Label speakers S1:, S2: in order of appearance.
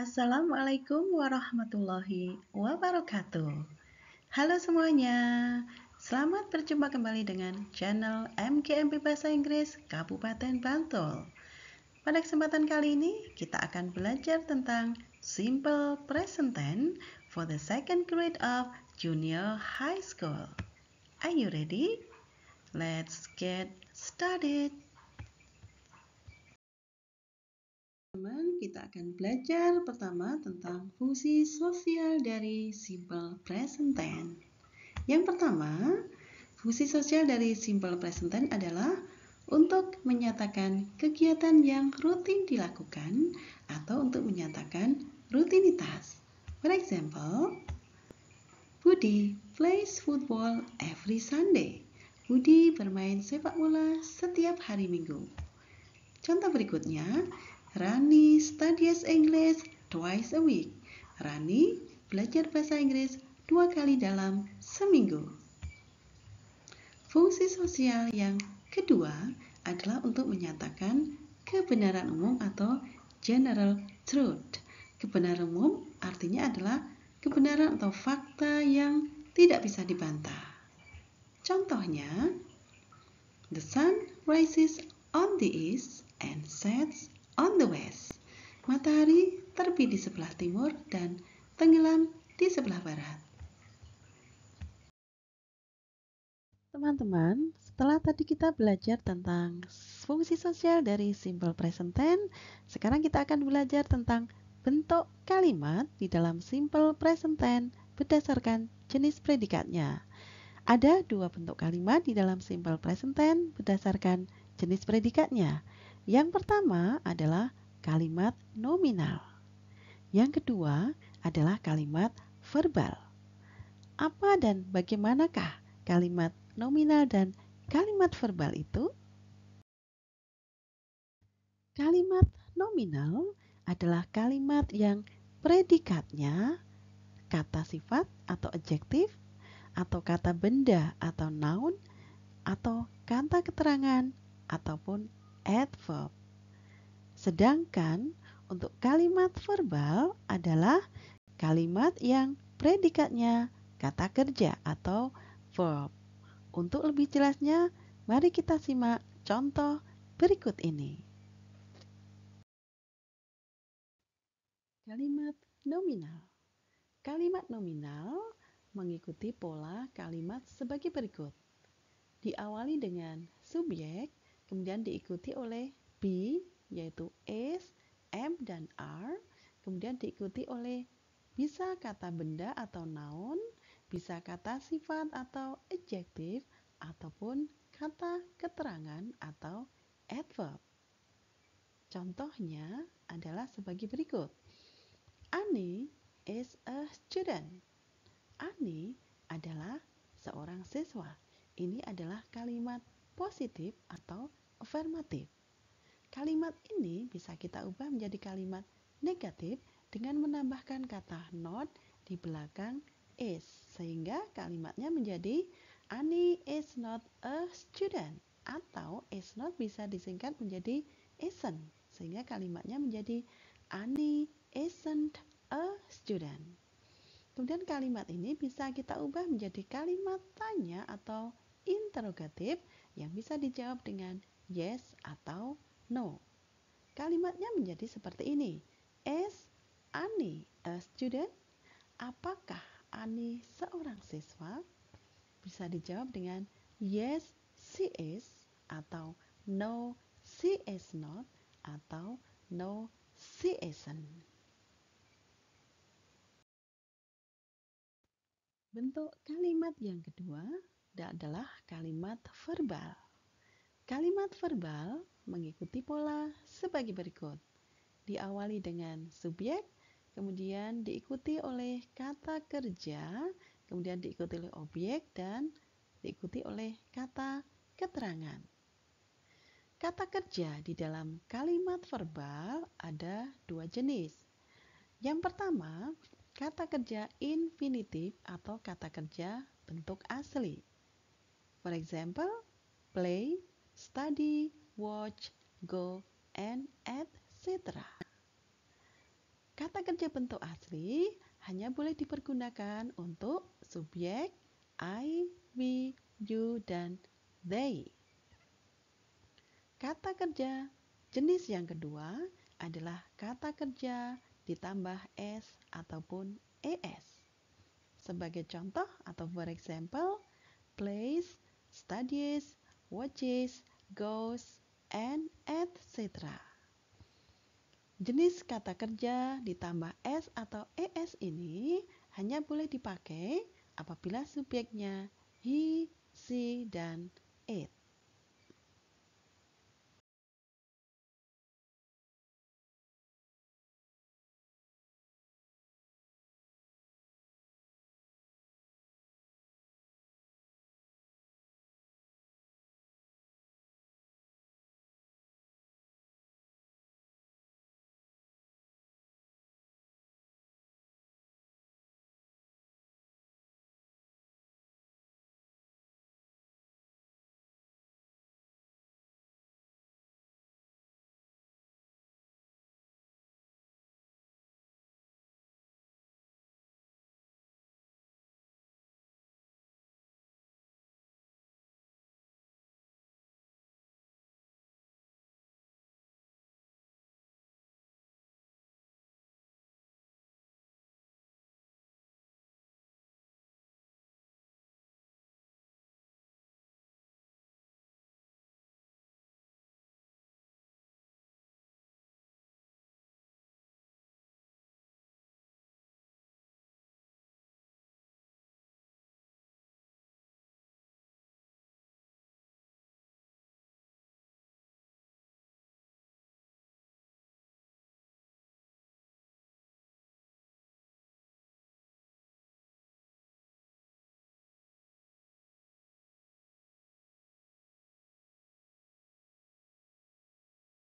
S1: Assalamualaikum warahmatullahi wabarakatuh. Halo semuanya, selamat berjumpa kembali dengan channel MKMP Bahasa Inggris Kabupaten Bantul. Pada kesempatan kali ini, kita akan belajar tentang Simple Present Tense for the second grade of Junior High School. Are you ready? Let's get started. teman kita akan belajar pertama tentang fungsi sosial dari simple present tense. Yang pertama, fungsi sosial dari simple present tense adalah untuk menyatakan kegiatan yang rutin dilakukan atau untuk menyatakan rutinitas. For example, Budi plays football every Sunday. Budi bermain sepak bola setiap hari Minggu. Contoh berikutnya, Rani studies English twice a week. Rani belajar bahasa Inggris dua kali dalam seminggu. Fungsi sosial yang kedua adalah untuk menyatakan kebenaran umum atau general truth. Kebenaran umum artinya adalah kebenaran atau fakta yang tidak bisa dibantah. Contohnya, the sun rises on the east and sets on the west. Matahari terbit di sebelah timur dan tenggelam di sebelah barat. Teman-teman, setelah tadi kita belajar tentang fungsi sosial dari simple present tense, sekarang kita akan belajar tentang bentuk kalimat di dalam simple present tense berdasarkan jenis predikatnya. Ada dua bentuk kalimat di dalam simple present tense berdasarkan jenis predikatnya. Yang pertama adalah kalimat nominal. Yang kedua adalah kalimat verbal. Apa dan bagaimanakah kalimat nominal dan kalimat verbal itu? Kalimat nominal adalah kalimat yang predikatnya kata sifat atau adjektif atau kata benda atau noun atau kata keterangan ataupun adverb. Sedangkan untuk kalimat verbal adalah kalimat yang predikatnya kata kerja atau verb. Untuk lebih jelasnya, mari kita simak contoh berikut ini. Kalimat nominal. Kalimat nominal mengikuti pola kalimat sebagai berikut. Diawali dengan subjek, kemudian diikuti oleh B yaitu S, M dan R. kemudian diikuti oleh bisa kata benda atau noun, bisa kata sifat atau adjective ataupun kata keterangan atau adverb. Contohnya adalah sebagai berikut. Ani is a student. Ani adalah seorang siswa. Ini adalah kalimat positif atau Affirmative. Kalimat ini bisa kita ubah menjadi kalimat negatif dengan menambahkan kata not di belakang is sehingga kalimatnya menjadi Ani is not a student atau is not bisa disingkat menjadi isn't sehingga kalimatnya menjadi Ani isn't a student. Kemudian kalimat ini bisa kita ubah menjadi kalimat tanya atau interrogatif yang bisa dijawab dengan yes atau no. Kalimatnya menjadi seperti ini. Is Ani a student? Apakah Ani seorang siswa? Bisa dijawab dengan yes she is atau no she is not atau no she isn't. Bentuk kalimat yang kedua adalah kalimat verbal. Kalimat verbal mengikuti pola sebagai berikut. Diawali dengan subjek, kemudian diikuti oleh kata kerja, kemudian diikuti oleh objek dan diikuti oleh kata keterangan. Kata kerja di dalam kalimat verbal ada dua jenis. Yang pertama, kata kerja infinitif atau kata kerja bentuk asli. For example, play study, watch, go, and etc. Kata kerja bentuk asli hanya boleh dipergunakan untuk subjek I, we, you, dan they. Kata kerja jenis yang kedua adalah kata kerja ditambah s ataupun es. Sebagai contoh atau for example, plays, studies, watches, goes, and etc. Jenis kata kerja ditambah s atau es ini hanya boleh dipakai apabila subjeknya he, she, dan it.